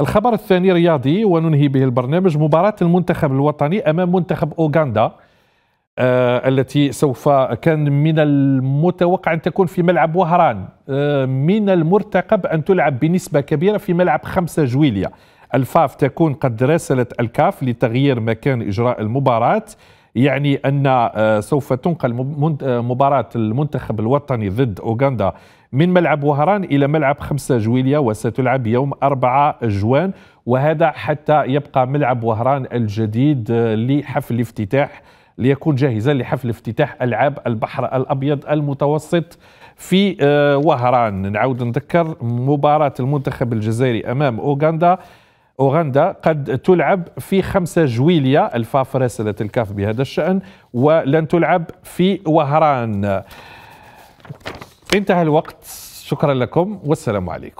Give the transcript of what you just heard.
الخبر الثاني رياضي وننهي به البرنامج مباراة المنتخب الوطني أمام منتخب أوغندا آه التي سوف كان من المتوقع أن تكون في ملعب وهران آه من المرتقب أن تلعب بنسبة كبيرة في ملعب 5 جويلية الفاف تكون قد راسلت الكاف لتغيير مكان إجراء المباراة يعني أن آه، سوف تنقل آه، مباراة المنتخب الوطني ضد أوغندا من ملعب وهران إلى ملعب 5 جويلية وستلعب يوم 4 جوان وهذا حتى يبقى ملعب وهران الجديد آه، لحفل افتتاح ليكون جاهزا لحفل افتتاح ألعاب البحر الأبيض المتوسط في وهران نعود نذكر مباراة المنتخب الجزائري أمام أوغندا أوغندا قد تلعب في 5 جويلية الفاف راسلت الكاف بهذا الشأن ولن تلعب في وهران انتهى الوقت شكرا لكم والسلام عليكم